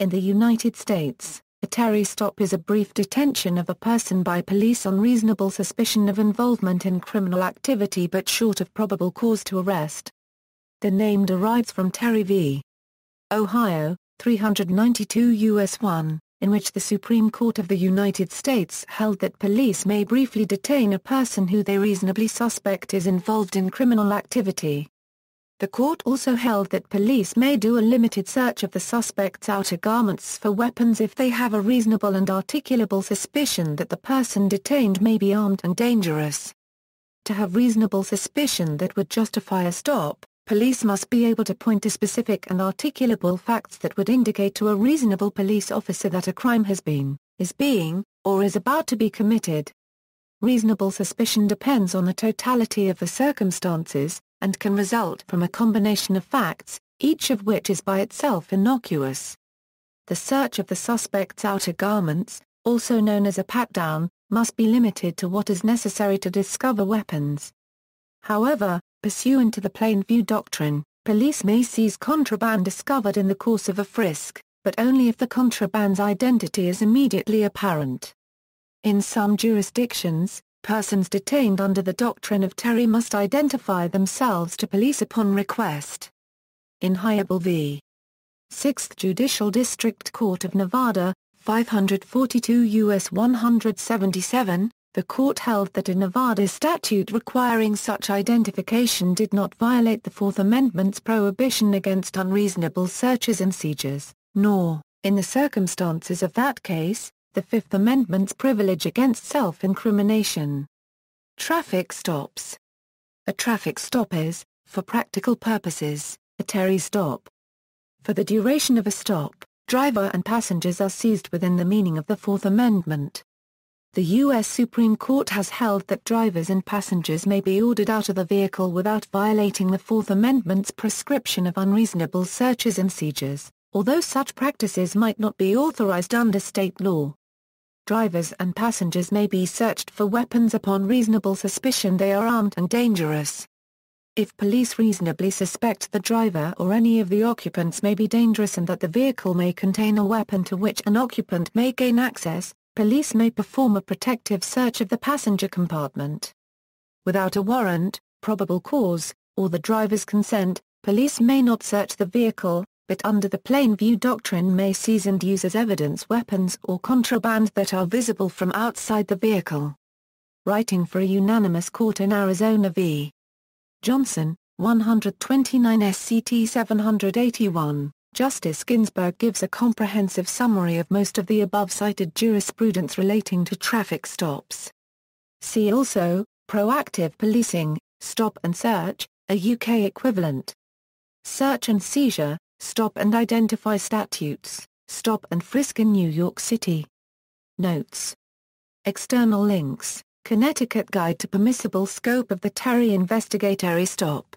In the United States, a Terry stop is a brief detention of a person by police on reasonable suspicion of involvement in criminal activity but short of probable cause to arrest. The name derives from Terry v. Ohio, 392 U.S. 1, in which the Supreme Court of the United States held that police may briefly detain a person who they reasonably suspect is involved in criminal activity. The court also held that police may do a limited search of the suspect's outer garments for weapons if they have a reasonable and articulable suspicion that the person detained may be armed and dangerous. To have reasonable suspicion that would justify a stop, police must be able to point to specific and articulable facts that would indicate to a reasonable police officer that a crime has been, is being, or is about to be committed. Reasonable suspicion depends on the totality of the circumstances, and can result from a combination of facts, each of which is by itself innocuous. The search of the suspect's outer garments, also known as a pat-down, must be limited to what is necessary to discover weapons. However, pursuant to the plain view doctrine, police may seize contraband discovered in the course of a frisk, but only if the contraband's identity is immediately apparent. In some jurisdictions, persons detained under the doctrine of Terry must identify themselves to police upon request. In Hyable v. 6th Judicial District Court of Nevada, 542 U.S. 177, the court held that a Nevada statute requiring such identification did not violate the Fourth Amendment's prohibition against unreasonable searches and seizures, nor, in the circumstances of that case, the Fifth Amendment's privilege against self-incrimination. Traffic stops. A traffic stop is, for practical purposes, a Terry stop. For the duration of a stop, driver and passengers are seized within the meaning of the Fourth Amendment. The U.S. Supreme Court has held that drivers and passengers may be ordered out of the vehicle without violating the Fourth Amendment's prescription of unreasonable searches and seizures, although such practices might not be authorized under state law drivers and passengers may be searched for weapons upon reasonable suspicion they are armed and dangerous. If police reasonably suspect the driver or any of the occupants may be dangerous and that the vehicle may contain a weapon to which an occupant may gain access, police may perform a protective search of the passenger compartment. Without a warrant, probable cause, or the driver's consent, police may not search the vehicle, but under the plain view doctrine may seize and use as evidence weapons or contraband that are visible from outside the vehicle. Writing for a unanimous court in Arizona v. Johnson, 129 SCT 781, Justice Ginsburg gives a comprehensive summary of most of the above-cited jurisprudence relating to traffic stops. See also, Proactive Policing, Stop and Search, a UK equivalent. Search and Seizure, stop and identify statutes, stop and frisk in New York City. Notes. External links, Connecticut Guide to Permissible Scope of the Terry Investigatory Stop.